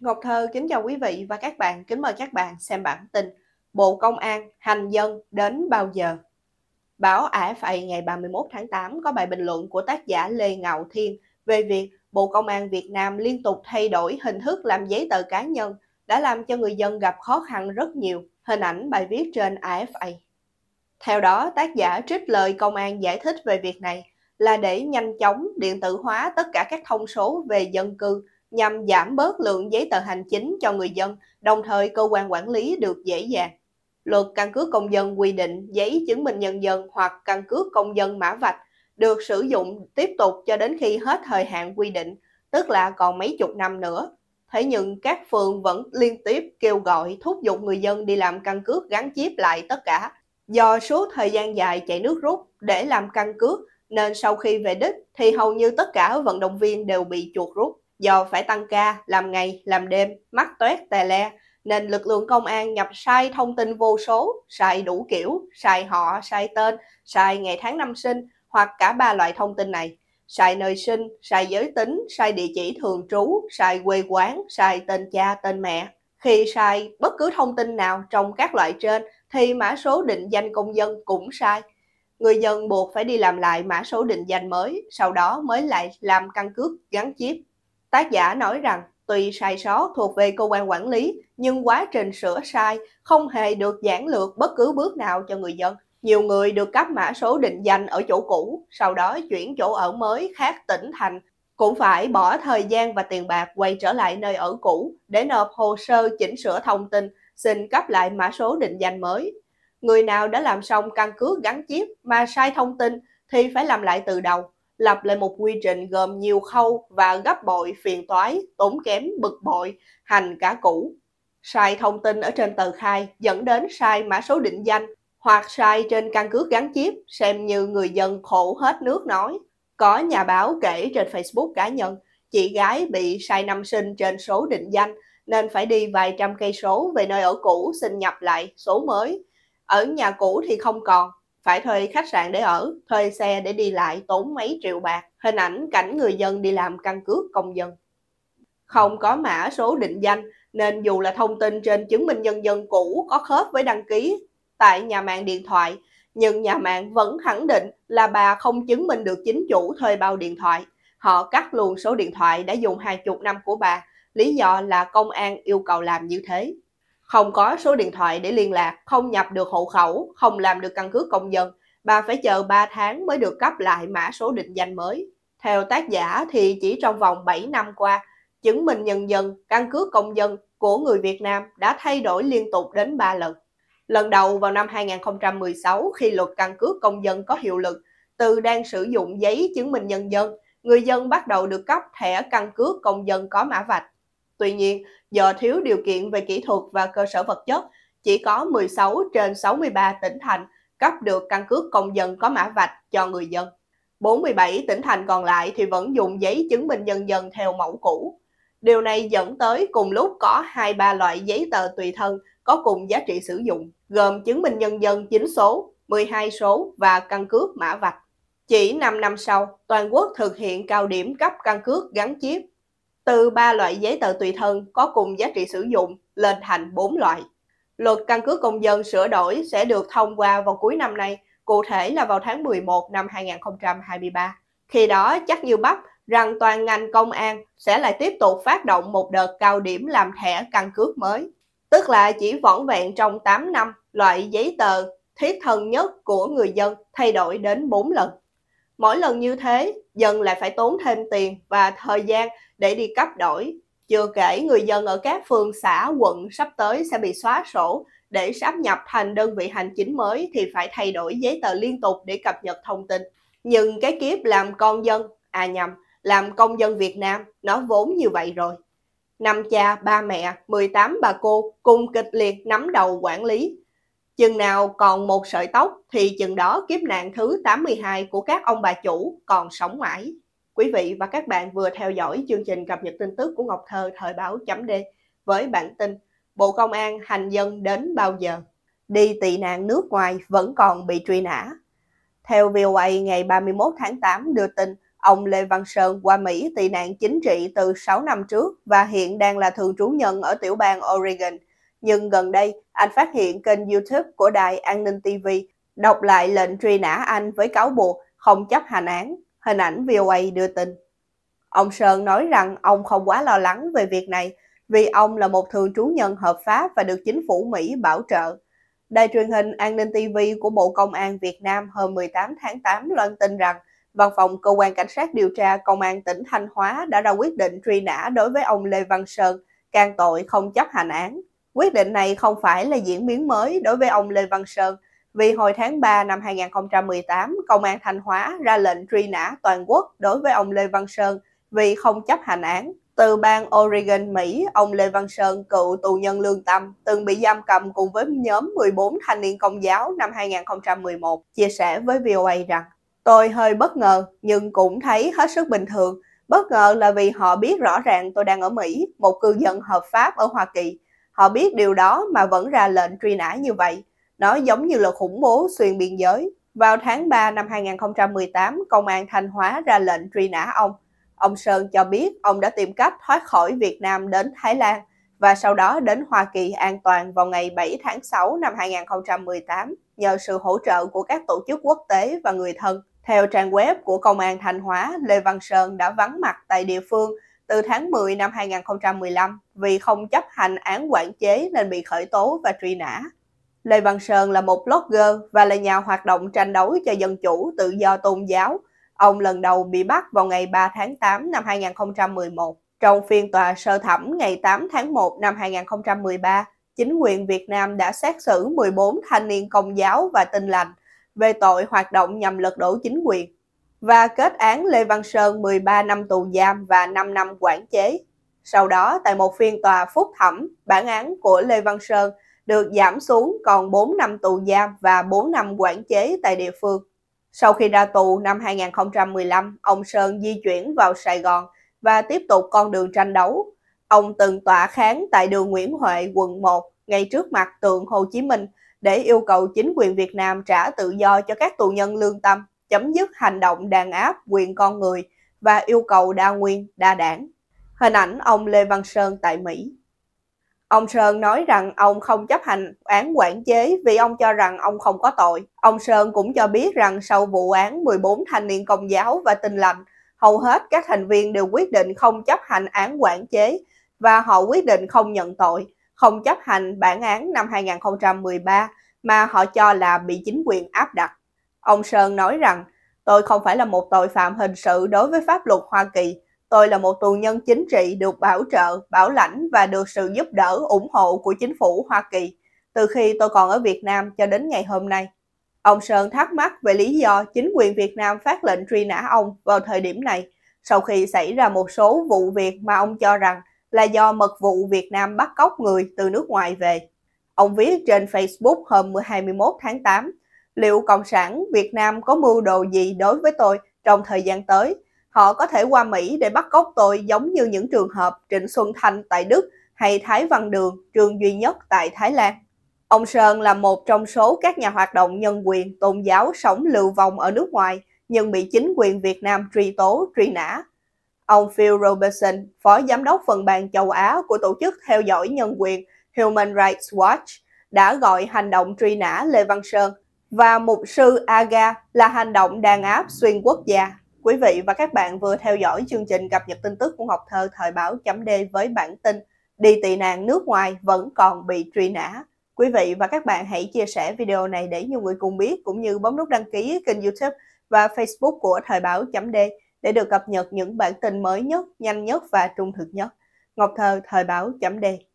Ngọc Thơ kính chào quý vị và các bạn, kính mời các bạn xem bản tin Bộ Công an hành dân đến bao giờ? Báo AFA ngày 31 tháng 8 có bài bình luận của tác giả Lê Ngạo Thiên về việc Bộ Công an Việt Nam liên tục thay đổi hình thức làm giấy tờ cá nhân đã làm cho người dân gặp khó khăn rất nhiều, hình ảnh bài viết trên AFA. Theo đó, tác giả trích lời công an giải thích về việc này là để nhanh chóng điện tử hóa tất cả các thông số về dân cư nhằm giảm bớt lượng giấy tờ hành chính cho người dân, đồng thời cơ quan quản lý được dễ dàng. Luật căn cước công dân quy định giấy chứng minh nhân dân hoặc căn cước công dân mã vạch được sử dụng tiếp tục cho đến khi hết thời hạn quy định, tức là còn mấy chục năm nữa. Thế nhưng các phường vẫn liên tiếp kêu gọi thúc giục người dân đi làm căn cước gắn chip lại tất cả. Do suốt thời gian dài chạy nước rút để làm căn cước nên sau khi về đích thì hầu như tất cả vận động viên đều bị chuột rút do phải tăng ca, làm ngày, làm đêm, mắt toét tè le, nên lực lượng công an nhập sai thông tin vô số, sai đủ kiểu, sai họ, sai tên, sai ngày tháng năm sinh hoặc cả ba loại thông tin này. Sai nơi sinh, sai giới tính, sai địa chỉ thường trú, sai quê quán, sai tên cha, tên mẹ. Khi sai bất cứ thông tin nào trong các loại trên thì mã số định danh công dân cũng sai. Người dân buộc phải đi làm lại mã số định danh mới, sau đó mới lại làm căn cước gắn chip Tác giả nói rằng tùy sai sót thuộc về cơ quan quản lý, nhưng quá trình sửa sai không hề được giản lược bất cứ bước nào cho người dân. Nhiều người được cấp mã số định danh ở chỗ cũ, sau đó chuyển chỗ ở mới khác tỉnh thành, cũng phải bỏ thời gian và tiền bạc quay trở lại nơi ở cũ để nộp hồ sơ chỉnh sửa thông tin, xin cấp lại mã số định danh mới. Người nào đã làm xong căn cứ gắn chip mà sai thông tin thì phải làm lại từ đầu lặp lại một quy trình gồm nhiều khâu và gấp bội phiền toái, tốn kém, bực bội, hành cả cũ. Sai thông tin ở trên tờ khai dẫn đến sai mã số định danh hoặc sai trên căn cước gắn chip xem như người dân khổ hết nước nói. Có nhà báo kể trên Facebook cá nhân, chị gái bị sai năm sinh trên số định danh nên phải đi vài trăm cây số về nơi ở cũ xin nhập lại số mới. Ở nhà cũ thì không còn, phải thuê khách sạn để ở, thuê xe để đi lại tốn mấy triệu bạc. Hình ảnh cảnh người dân đi làm căn cước công dân. Không có mã số định danh nên dù là thông tin trên chứng minh nhân dân cũ có khớp với đăng ký tại nhà mạng điện thoại, nhưng nhà mạng vẫn khẳng định là bà không chứng minh được chính chủ thuê bao điện thoại. Họ cắt luôn số điện thoại đã dùng hàng chục năm của bà, lý do là công an yêu cầu làm như thế không có số điện thoại để liên lạc, không nhập được hộ khẩu, không làm được căn cước công dân. Bà phải chờ 3 tháng mới được cấp lại mã số định danh mới. Theo tác giả thì chỉ trong vòng 7 năm qua, chứng minh nhân dân, căn cước công dân của người Việt Nam đã thay đổi liên tục đến 3 lần. Lần đầu vào năm 2016 khi luật căn cước công dân có hiệu lực, từ đang sử dụng giấy chứng minh nhân dân, người dân bắt đầu được cấp thẻ căn cước công dân có mã vạch. Tuy nhiên, do thiếu điều kiện về kỹ thuật và cơ sở vật chất, chỉ có 16 trên 63 tỉnh thành cấp được căn cước công dân có mã vạch cho người dân. 47 tỉnh thành còn lại thì vẫn dùng giấy chứng minh nhân dân theo mẫu cũ. Điều này dẫn tới cùng lúc có 2-3 loại giấy tờ tùy thân có cùng giá trị sử dụng, gồm chứng minh nhân dân chính số, 12 số và căn cước mã vạch. Chỉ 5 năm sau, toàn quốc thực hiện cao điểm cấp căn cước gắn chip từ 3 loại giấy tờ tùy thân có cùng giá trị sử dụng lên thành 4 loại. Luật căn cước công dân sửa đổi sẽ được thông qua vào cuối năm nay, cụ thể là vào tháng 11 năm 2023. Khi đó chắc như bắp rằng toàn ngành công an sẽ lại tiếp tục phát động một đợt cao điểm làm thẻ căn cước mới. Tức là chỉ vỏn vẹn trong 8 năm, loại giấy tờ thiết thân nhất của người dân thay đổi đến 4 lần. Mỗi lần như thế, dân lại phải tốn thêm tiền và thời gian để đi cấp đổi. Chưa kể người dân ở các phường xã, quận sắp tới sẽ bị xóa sổ, để sáp nhập thành đơn vị hành chính mới thì phải thay đổi giấy tờ liên tục để cập nhật thông tin. Nhưng cái kiếp làm con dân, à nhầm, làm công dân Việt Nam, nó vốn như vậy rồi. Năm cha, ba mẹ, 18 bà cô cùng kịch liệt nắm đầu quản lý. Chừng nào còn một sợi tóc thì chừng đó kiếp nạn thứ 82 của các ông bà chủ còn sống mãi. Quý vị và các bạn vừa theo dõi chương trình cập nhật tin tức của Ngọc Thơ thời báo chấm với bản tin Bộ Công an hành dân đến bao giờ? Đi tị nạn nước ngoài vẫn còn bị truy nã. Theo VOA ngày 31 tháng 8 đưa tin, ông Lê Văn Sơn qua Mỹ tị nạn chính trị từ 6 năm trước và hiện đang là thường trú nhân ở tiểu bang Oregon. Nhưng gần đây, anh phát hiện kênh YouTube của đài An ninh TV đọc lại lệnh truy nã anh với cáo buộc không chấp hành án Hình ảnh VOA đưa tin. Ông Sơn nói rằng ông không quá lo lắng về việc này vì ông là một thường trú nhân hợp pháp và được chính phủ Mỹ bảo trợ. Đài truyền hình An ninh TV của Bộ Công an Việt Nam hôm 18 tháng 8 loan tin rằng Văn phòng Cơ quan Cảnh sát điều tra Công an tỉnh Thanh Hóa đã ra quyết định truy nã đối với ông Lê Văn Sơn, can tội không chấp hành án. Quyết định này không phải là diễn biến mới đối với ông Lê Văn Sơn, vì hồi tháng 3 năm 2018, Công an Thanh Hóa ra lệnh truy nã toàn quốc đối với ông Lê Văn Sơn vì không chấp hành án. Từ bang Oregon, Mỹ, ông Lê Văn Sơn, cựu tù nhân lương tâm, từng bị giam cầm cùng với nhóm 14 thanh niên công giáo năm 2011, chia sẻ với VOA rằng Tôi hơi bất ngờ nhưng cũng thấy hết sức bình thường. Bất ngờ là vì họ biết rõ ràng tôi đang ở Mỹ, một cư dân hợp pháp ở Hoa Kỳ. Họ biết điều đó mà vẫn ra lệnh truy nã như vậy. Nó giống như là khủng bố xuyên biên giới. Vào tháng 3 năm 2018, Công an Thanh Hóa ra lệnh truy nã ông. Ông Sơn cho biết ông đã tìm cách thoát khỏi Việt Nam đến Thái Lan và sau đó đến Hoa Kỳ an toàn vào ngày 7 tháng 6 năm 2018 nhờ sự hỗ trợ của các tổ chức quốc tế và người thân. Theo trang web của Công an Thanh Hóa, Lê Văn Sơn đã vắng mặt tại địa phương từ tháng 10 năm 2015 vì không chấp hành án quản chế nên bị khởi tố và truy nã. Lê Văn Sơn là một blogger và là nhà hoạt động tranh đấu cho dân chủ tự do tôn giáo. Ông lần đầu bị bắt vào ngày 3 tháng 8 năm 2011. Trong phiên tòa sơ thẩm ngày 8 tháng 1 năm 2013, chính quyền Việt Nam đã xét xử 14 thanh niên công giáo và tin lành về tội hoạt động nhằm lật đổ chính quyền và kết án Lê Văn Sơn 13 năm tù giam và 5 năm quản chế. Sau đó, tại một phiên tòa phúc thẩm, bản án của Lê Văn Sơn – được giảm xuống còn 4 năm tù giam và 4 năm quản chế tại địa phương. Sau khi ra tù năm 2015, ông Sơn di chuyển vào Sài Gòn và tiếp tục con đường tranh đấu. Ông từng tọa kháng tại đường Nguyễn Huệ, quận 1, ngay trước mặt tượng Hồ Chí Minh để yêu cầu chính quyền Việt Nam trả tự do cho các tù nhân lương tâm, chấm dứt hành động đàn áp quyền con người và yêu cầu đa nguyên, đa đảng. Hình ảnh ông Lê Văn Sơn tại Mỹ Ông Sơn nói rằng ông không chấp hành án quản chế vì ông cho rằng ông không có tội. Ông Sơn cũng cho biết rằng sau vụ án 14 thanh niên công giáo và tình lành, hầu hết các thành viên đều quyết định không chấp hành án quản chế và họ quyết định không nhận tội, không chấp hành bản án năm 2013 mà họ cho là bị chính quyền áp đặt. Ông Sơn nói rằng, tôi không phải là một tội phạm hình sự đối với pháp luật Hoa Kỳ, Tôi là một tù nhân chính trị được bảo trợ, bảo lãnh và được sự giúp đỡ, ủng hộ của chính phủ Hoa Kỳ từ khi tôi còn ở Việt Nam cho đến ngày hôm nay. Ông Sơn thắc mắc về lý do chính quyền Việt Nam phát lệnh truy nã ông vào thời điểm này sau khi xảy ra một số vụ việc mà ông cho rằng là do mật vụ Việt Nam bắt cóc người từ nước ngoài về. Ông viết trên Facebook hôm 21 tháng 8, liệu Cộng sản Việt Nam có mưu đồ gì đối với tôi trong thời gian tới – Họ có thể qua Mỹ để bắt cóc tôi giống như những trường hợp Trịnh Xuân Thanh tại Đức hay Thái Văn Đường, trường duy nhất tại Thái Lan. Ông Sơn là một trong số các nhà hoạt động nhân quyền tôn giáo sống lưu vong ở nước ngoài nhưng bị chính quyền Việt Nam truy tố, truy nã. Ông Phil Robertson, phó giám đốc phần bàn châu Á của tổ chức theo dõi nhân quyền Human Rights Watch, đã gọi hành động truy nã Lê Văn Sơn và mục sư Aga là hành động đàn áp xuyên quốc gia Quý vị và các bạn vừa theo dõi chương trình cập nhật tin tức của Ngọc Thơ thời báo chấm D với bản tin Đi tị nạn nước ngoài vẫn còn bị truy nã. Quý vị và các bạn hãy chia sẻ video này để nhiều người cùng biết cũng như bấm nút đăng ký kênh youtube và facebook của thời báo chấm D để được cập nhật những bản tin mới nhất, nhanh nhất và trung thực nhất. Ngọc Thơ thời báo chấm D